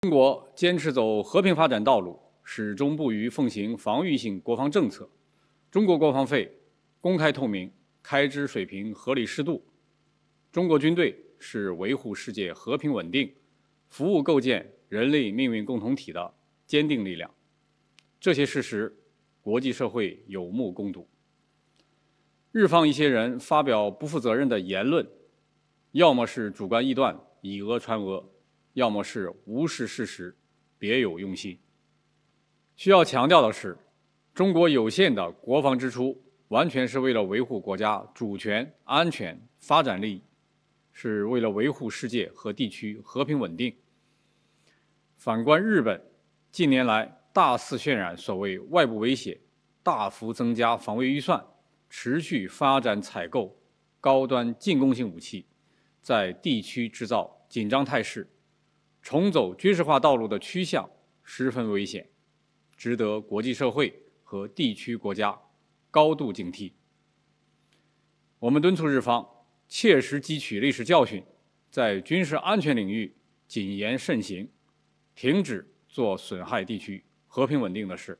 中国坚持走和平发展道路，始终不渝奉行防御性国防政策。中国国防费公开透明，开支水平合理适度。中国军队是维护世界和平稳定、服务构建人类命运共同体的坚定力量。这些事实，国际社会有目共睹。日方一些人发表不负责任的言论，要么是主观臆断，以讹传讹。要么是无视事实，别有用心。需要强调的是，中国有限的国防支出，完全是为了维护国家主权、安全、发展利益，是为了维护世界和地区和平稳定。反观日本，近年来大肆渲染所谓外部威胁，大幅增加防卫预算，持续发展采购高端进攻性武器，在地区制造紧张态势。重走军事化道路的趋向十分危险，值得国际社会和地区国家高度警惕。我们敦促日方切实汲取历史教训，在军事安全领域谨言慎行，停止做损害地区和平稳定的事。